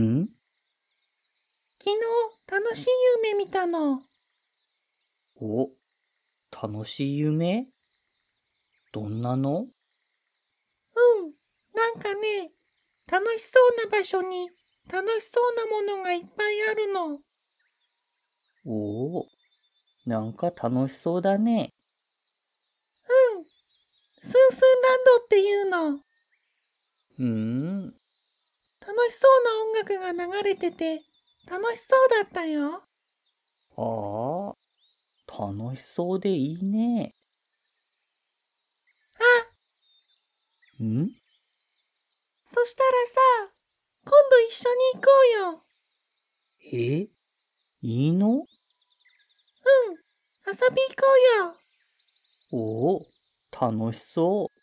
ん昨日楽しい夢見たの。お、楽しい夢どんなのうん、なんかね、楽しそうな場所に楽しそうなものがいっぱいあるの。おお、なんか楽しそうだね。うん、スンスンランドっていうの。うーん、楽しそうな音楽が流れてて楽しそうだったよ。ああ、楽しそうでいいね。あんそしたらさ、今度一緒に行こうよ。えいいのうん、遊び行こうよ。おお、楽しそう。